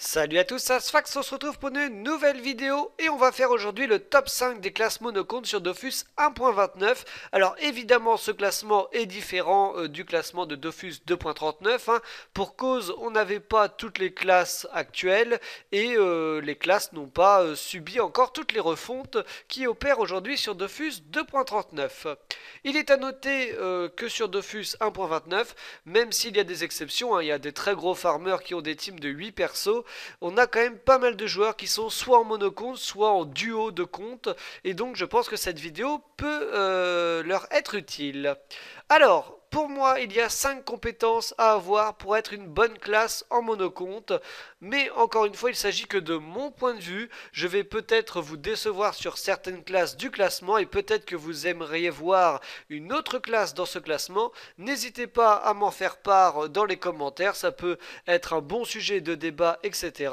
Salut à tous, c'est Sfax, on se retrouve pour une nouvelle vidéo et on va faire aujourd'hui le top 5 des classes monocomptes sur Dofus 1.29. Alors évidemment ce classement est différent euh, du classement de Dofus 2.39. Hein. Pour cause, on n'avait pas toutes les classes actuelles et euh, les classes n'ont pas euh, subi encore toutes les refontes qui opèrent aujourd'hui sur Dofus 2.39. Il est à noter que sur Dofus 1.29, même s'il y a des exceptions, hein, il y a des très gros farmers qui ont des teams de 8 persos, on a quand même pas mal de joueurs qui sont soit en monocompte, soit en duo de compte. Et donc je pense que cette vidéo peut euh, leur être utile. Alors, pour moi, il y a 5 compétences à avoir pour être une bonne classe en monocompte. Mais encore une fois, il s'agit que de mon point de vue. Je vais peut-être vous décevoir sur certaines classes du classement et peut-être que vous aimeriez voir une autre classe dans ce classement. N'hésitez pas à m'en faire part dans les commentaires. Ça peut être un bon sujet de débat, etc.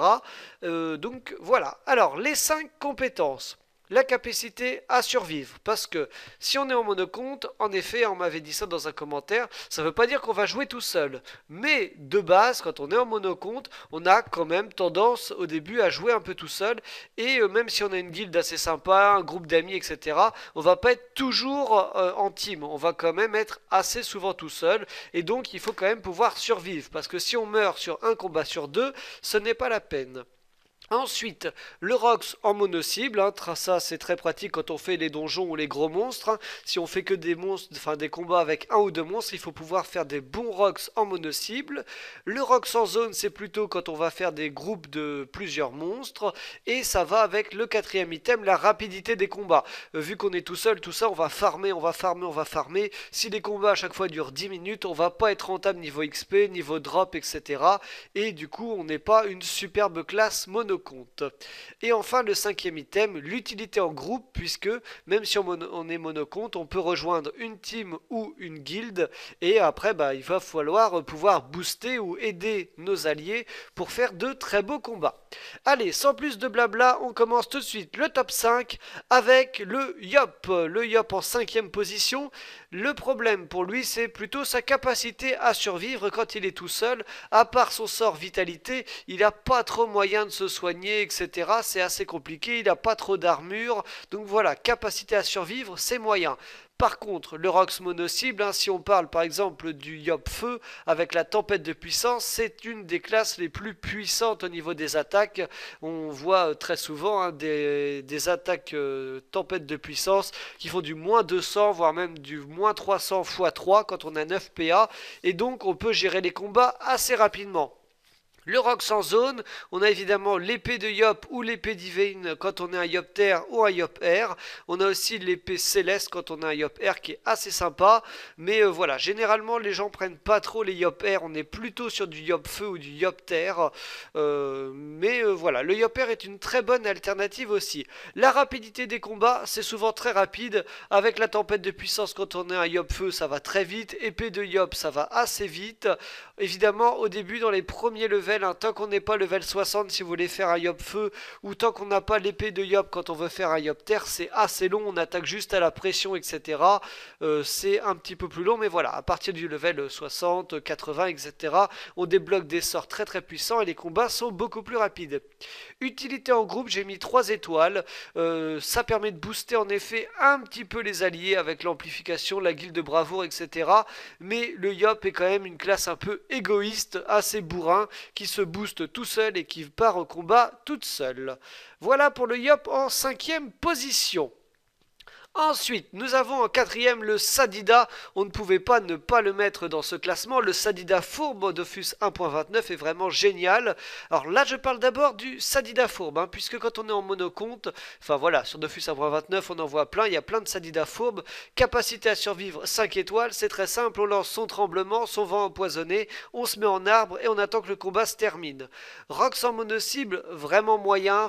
Euh, donc voilà. Alors, les 5 compétences la capacité à survivre. Parce que si on est en monocompte, en effet, on m'avait dit ça dans un commentaire, ça ne veut pas dire qu'on va jouer tout seul. Mais de base, quand on est en monocompte, on a quand même tendance au début à jouer un peu tout seul. Et euh, même si on a une guilde assez sympa, un groupe d'amis, etc., on va pas être toujours euh, en team. On va quand même être assez souvent tout seul. Et donc, il faut quand même pouvoir survivre. Parce que si on meurt sur un combat sur deux, ce n'est pas la peine. Ensuite, le Rox en mono-cible, hein, ça c'est très pratique quand on fait les donjons ou les gros monstres. Hein. Si on fait que des monstres, enfin des combats avec un ou deux monstres, il faut pouvoir faire des bons Rox en mono-cible. Le Rox en zone, c'est plutôt quand on va faire des groupes de plusieurs monstres. Et ça va avec le quatrième item, la rapidité des combats. Euh, vu qu'on est tout seul, tout ça, on va farmer, on va farmer, on va farmer. Si les combats à chaque fois durent 10 minutes, on va pas être rentable niveau XP, niveau drop, etc. Et du coup, on n'est pas une superbe classe mono compte. Et enfin, le cinquième item, l'utilité en groupe, puisque même si on, on est monocompte, on peut rejoindre une team ou une guilde, et après, bah, il va falloir pouvoir booster ou aider nos alliés pour faire de très beaux combats. Allez, sans plus de blabla, on commence tout de suite le top 5 avec le Yop. Le Yop en cinquième position. Le problème pour lui, c'est plutôt sa capacité à survivre quand il est tout seul. À part son sort vitalité, il n'a pas trop moyen de se soigner etc. C'est assez compliqué, il n'a pas trop d'armure. Donc voilà, capacité à survivre, c'est moyen. Par contre, le Rox mono-cible, hein, si on parle par exemple du Yop Feu avec la tempête de puissance, c'est une des classes les plus puissantes au niveau des attaques. On voit euh, très souvent hein, des, attaques euh, tempête de puissance qui font du moins 200, voire même du moins 300 x 3 quand on a 9 PA. Et donc on peut gérer les combats assez rapidement. Le rock sans zone, on a évidemment l'épée de Yop ou l'épée divine quand on est un terre ou un Yop Air. On a aussi l'épée céleste quand on a un Yop Air qui est assez sympa. Mais euh, voilà, généralement les gens prennent pas trop les Yop Air, on est plutôt sur du Yop Feu ou du Yop Terre. Euh, mais euh, voilà, le Yop Air est une très bonne alternative aussi. La rapidité des combats, c'est souvent très rapide. Avec la tempête de puissance quand on est un Yop Feu, ça va très vite. Épée de Yop, ça va assez vite. Évidemment, au début, dans les premiers levels, Hein. tant qu'on n'est pas level 60 si vous voulez faire un Yop feu, ou tant qu'on n'a pas l'épée de Yop quand on veut faire un Yop terre, c'est assez long, on attaque juste à la pression, etc. Euh, c'est un petit peu plus long, mais voilà, à partir du level 60, 80, etc., on débloque des sorts très très puissants et les combats sont beaucoup plus rapides. Utilité en groupe, j'ai mis 3 étoiles, euh, ça permet de booster en effet un petit peu les alliés avec l'amplification, la guilde de bravoure, etc. Mais le Yop est quand même une classe un peu égoïste, assez bourrin, qui se booste tout seul et qui part au combat toute seule. Voilà pour le Yop en cinquième position. Ensuite, nous avons en quatrième le Sadida. On ne pouvait pas ne pas le mettre dans ce classement. Le Sadida Fourbe offus 1.29 est vraiment génial. Alors là, je parle d'abord du Sadida Fourbe, hein, puisque quand on est en monocompte, enfin voilà, sur Dofus 1.29, on en voit plein. Il y a plein de Sadida Fourbe. Capacité à survivre 5 étoiles, c'est très simple. On lance son tremblement, son vent empoisonné, on se met en arbre et on attend que le combat se termine. Rox en mono-cible, vraiment moyen.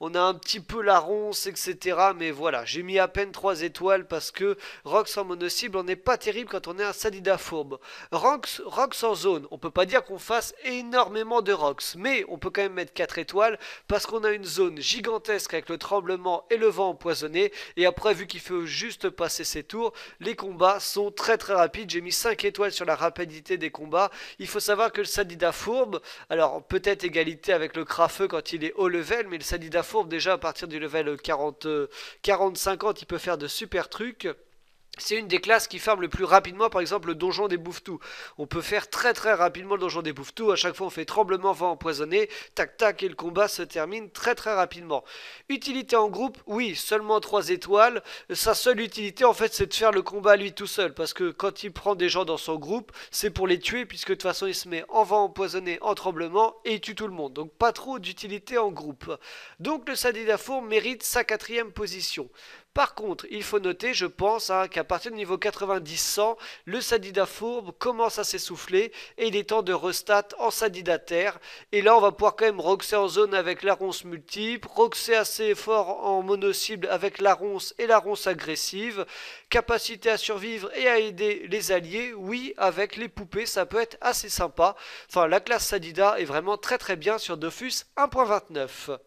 on a un petit peu la ronce, etc. Mais voilà, j'ai mis à peine 3 étoiles parce que Rox en mono-cible, on n'est pas terrible quand on est un Sadida fourbe. Rox, Rox en zone, on peut pas dire qu'on fasse énormément de Rox, mais on peut quand même mettre 4 étoiles parce qu'on a une zone gigantesque avec le tremblement et le vent empoisonné. Et après, vu qu'il faut juste passer ses tours, les combats sont très très rapides. J'ai mis 5 étoiles sur la rapidité des combats. Il faut savoir que le Sadida fourbe, alors peut-être égalité avec le Crafeux quand il est haut level, mais le Sadida fourbe, déjà à partir du level 40, 40 50, il peut faire de super trucs. C'est une des classes qui ferme le plus rapidement, par exemple le donjon des bouffetous. On peut faire très très rapidement le donjon des bouffetous, à chaque fois on fait tremblement, vent empoisonné, tac tac, et le combat se termine très très rapidement. Utilité en groupe, oui, seulement 3 étoiles. Sa seule utilité en fait c'est de faire le combat lui tout seul, parce que quand il prend des gens dans son groupe, c'est pour les tuer, puisque de toute façon il se met en vent empoisonné, en tremblement, et il tue tout le monde. Donc pas trop d'utilité en groupe. Donc le sadidafour mérite sa quatrième position. Par contre, il faut noter, je pense, hein, qu'à partir du niveau 90-100, le Sadida fourbe commence à s'essouffler et il est temps de restat en Sadida terre. Et là, on va pouvoir quand même roxer en zone avec la ronce multiple, roxer assez fort en mono-cible avec la ronce et la ronce agressive. Capacité à survivre et à aider les alliés, oui, avec les poupées, ça peut être assez sympa. Enfin, la classe Sadida est vraiment très très bien sur Dofus 1.29.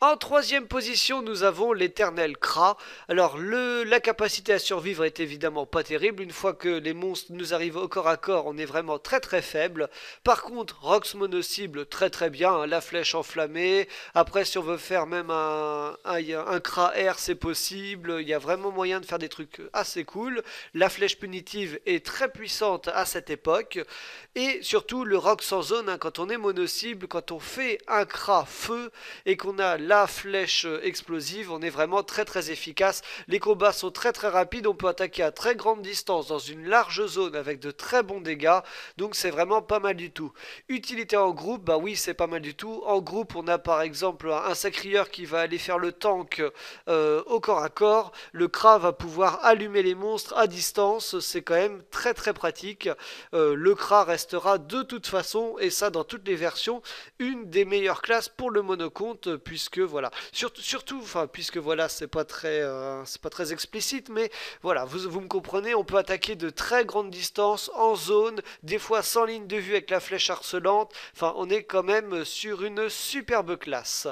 En troisième position, nous avons l'éternel Kra. Alors, le, la capacité à survivre est évidemment pas terrible. Une fois que les monstres nous arrivent au corps à corps, on est vraiment très très faible. Par contre, Rox Mono cible très très bien. Hein, la flèche enflammée. Après, si on veut faire même un, un, air, c'est possible. Il y a vraiment moyen de faire des trucs assez cool. La flèche punitive est très puissante à cette époque. Et surtout, le Rox sans zone, hein, quand on est mono cible, quand on fait un cra feu et qu'on a la flèche explosive. On est vraiment très très efficace. Les combats sont très très rapides. On peut attaquer à très grande distance dans une large zone avec de très bons dégâts. Donc c'est vraiment pas mal du tout. Utilité en groupe, bah oui c'est pas mal du tout. En groupe on a par exemple un sacrieur qui va aller faire le tank euh, au corps à corps. Le Kra va pouvoir allumer les monstres à distance. C'est quand même très très pratique. Euh, le Kra restera de toute façon, et ça dans toutes les versions, une des meilleures classes pour le monocompte puisque voilà, surtout, surtout enfin, puisque voilà, c'est pas très, euh, c'est pas très explicite, mais voilà, vous, vous me comprenez, on peut attaquer de très grandes distances en zone, des fois sans ligne de vue avec la flèche harcelante. Enfin, on est quand même sur une superbe classe.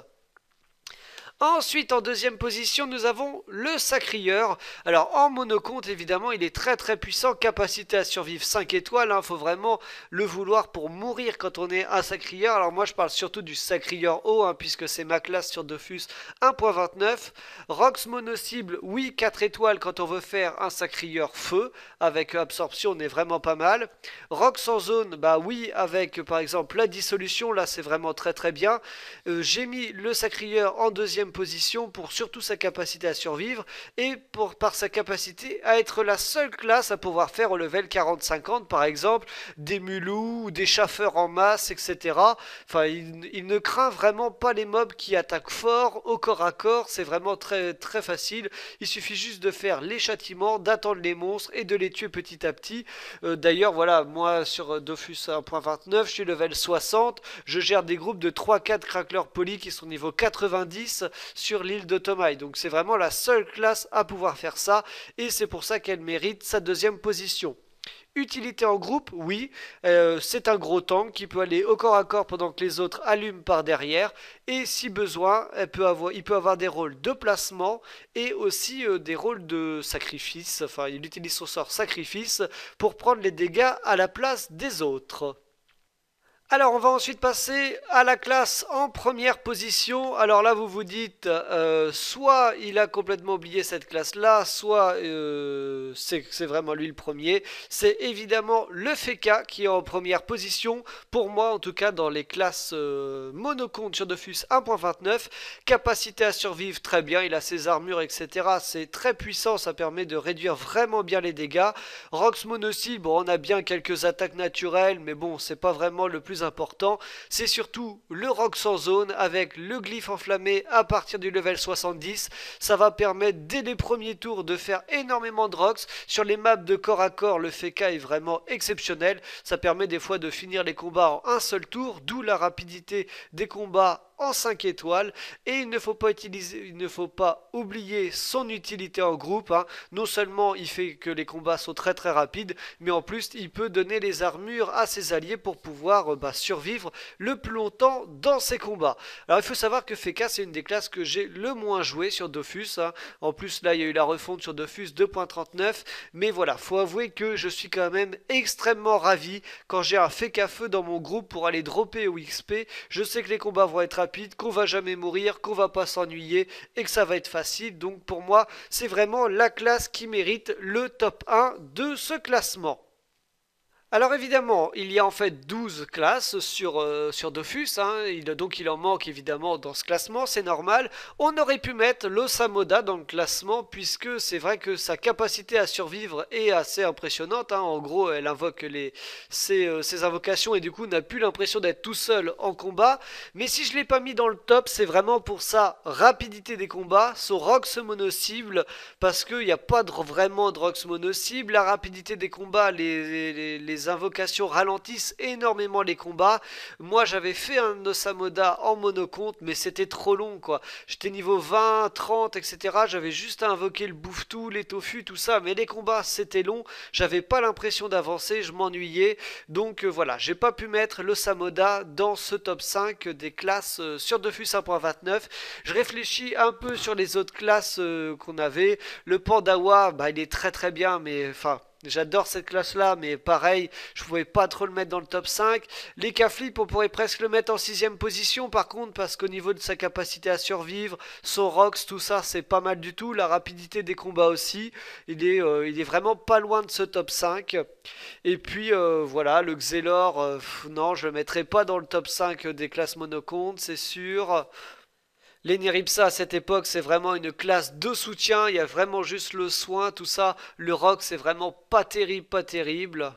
Ensuite, en deuxième position, nous avons le Sacrieur. Alors, en monocompte, évidemment, il est très très puissant. Capacité à survivre 5 étoiles. Il hein. faut vraiment le vouloir pour mourir quand on est un Sacrieur. Alors, moi, je parle surtout du Sacrieur haut, hein, puisque c'est ma classe sur Dofus 1.29. Rox mono oui, 4 étoiles quand on veut faire un Sacrieur feu. Avec absorption, on est vraiment pas mal. Rox en zone, bah oui, avec par exemple la dissolution. Là, c'est vraiment très très bien. Euh, j'ai mis le Sacrieur en deuxième position pour surtout sa capacité à survivre et pour, par sa capacité à être la seule classe à pouvoir faire au level 40-50 par exemple des ou des chasseurs en masse, etc. Enfin, il, ne craint vraiment pas les mobs qui attaquent fort au corps à corps, c'est vraiment très très facile. Il suffit juste de faire les châtiments, d'attendre les monstres et de les tuer petit à petit. Euh, d'ailleurs, voilà, moi sur Dofus 1.29, je suis level 60, je gère des groupes de 3-4 crackleurs polis qui sont niveau 90 sur l'île de Tomaï. Donc c'est vraiment la seule classe à pouvoir faire ça et c'est pour ça qu'elle mérite sa deuxième position. Utilité en groupe, oui, euh, c'est un gros tank qui peut aller au corps à corps pendant que les autres allument par derrière. Et si besoin, il peut avoir des rôles de placement et aussi euh, des rôles de sacrifice. Enfin, il utilise son sort sacrifice pour prendre les dégâts à la place des autres. Alors on va ensuite passer à la classe en première position. Alors là vous vous dites euh, soit il a complètement oublié cette classe là, soit euh, c'est vraiment lui le premier. C'est évidemment le Feka qui est en première position. Pour moi en tout cas dans les classes euh, sur Dofus 1.29. Capacité à survivre très bien, il a ses armures etc. C'est très puissant, ça permet de réduire vraiment bien les dégâts. Rox aussi, bon on a bien quelques attaques naturelles mais bon c'est pas vraiment le plus important. C'est surtout le rock sans zone avec le glyphe enflammé à partir du level 70. Ça va permettre dès les premiers tours de faire énormément de rocks. Sur les maps de corps à corps, le FK est vraiment exceptionnel. Ça permet des fois de finir les combats en un seul tour, d'où la rapidité des combats en 5 étoiles. Et il ne faut pas, utiliser, il ne faut pas oublier son utilité en groupe. Hein. Non seulement il fait que les combats sont très très rapides, mais en plus il peut donner les armures à ses alliés pour pouvoir euh, bah, survivre le plus longtemps dans ses combats. Alors il faut savoir que Feka c'est une des classes que j'ai le moins joué sur Dofus. Hein. En plus là il y a eu la refonte sur Dofus 2.39. Mais voilà, faut avouer que je suis quand même extrêmement ravi quand j'ai un Feka feu dans mon groupe pour aller dropper au XP. Je sais que les combats vont être qu'on va jamais mourir, qu'on va pas s'ennuyer et que ça va être facile. Donc pour moi, c'est vraiment la classe qui mérite le top 1 de ce classement. Alors évidemment, il y a en fait 12 classes sur, euh, sur Dofus, hein. donc il en manque évidemment dans ce classement, c'est normal. On aurait pu mettre le Samoda dans le classement, puisque c'est vrai que sa capacité à survivre est assez impressionnante. Hein. En gros, elle invoque les, euh, ses, invocations et du coup n'a plus l'impression d'être tout seul en combat. Mais si je ne l'ai pas mis dans le top, c'est vraiment pour sa rapidité des combats, son Rox mono-cible, parce qu'il n'y a pas vraiment de Rox mono-cible, la rapidité des combats, les les invocations ralentissent énormément les combats. Moi, j'avais fait un Osamoda en monocompte, mais c'était trop long, quoi. J'étais niveau 20, 30, etc. J'avais juste à invoquer le bouffetou, les tofu, tout ça, mais les combats, c'était long. J'avais pas l'impression d'avancer, je m'ennuyais. Donc euh, voilà, j'ai pas pu mettre l'Osamoda dans ce top 5 des classes euh, sur sur Defus 1.29. Je réfléchis un peu sur les autres classes euh, qu'on avait. Le Pandawa, bah, il est très très bien, mais enfin J'adore cette classe-là, mais pareil, je pouvais pas trop le mettre dans le top 5. Les K-Flip, on pourrait presque le mettre en sixième position, par contre, parce qu'au niveau de sa capacité à survivre, son rocks, tout ça, c'est pas mal du tout. La rapidité des combats aussi, il est, euh, il est vraiment pas loin de ce top 5. Et puis, euh, voilà, le Xelor, euh, non, je ne le mettrai pas dans le top 5 des classes monocontes, c'est sûr. Les Ripsa à cette époque, c'est vraiment une classe de soutien. Il y a vraiment juste le soin, tout ça. Le rock, c'est vraiment pas terrible, pas terrible.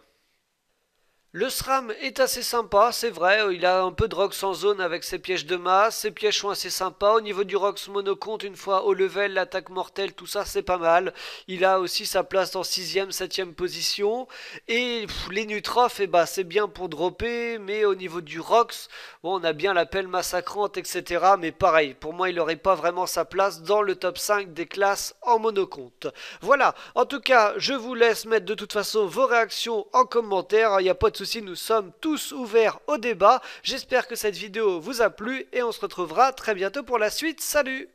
Le SRAM est assez sympa, c'est vrai, il a un peu de ROX en zone avec ses pièges de masse, ses pièges sont assez sympas, au niveau du rocks monocompte, une fois au level, l'attaque mortelle, tout ça c'est pas mal, il a aussi sa place en 6ème, 7ème position, et les nutrophes, eh ben, c'est bien pour dropper, mais au niveau du ROX on a bien l'appel massacrante, etc., mais pareil, pour moi il n'aurait pas vraiment sa place dans le top 5 des classes en monocompte. Voilà, en tout cas, je vous laisse mettre de toute façon vos réactions en commentaire, il n'y a pas de nous sommes tous ouverts au débat. J'espère que cette vidéo vous a plu et on se retrouvera très bientôt pour la suite. Salut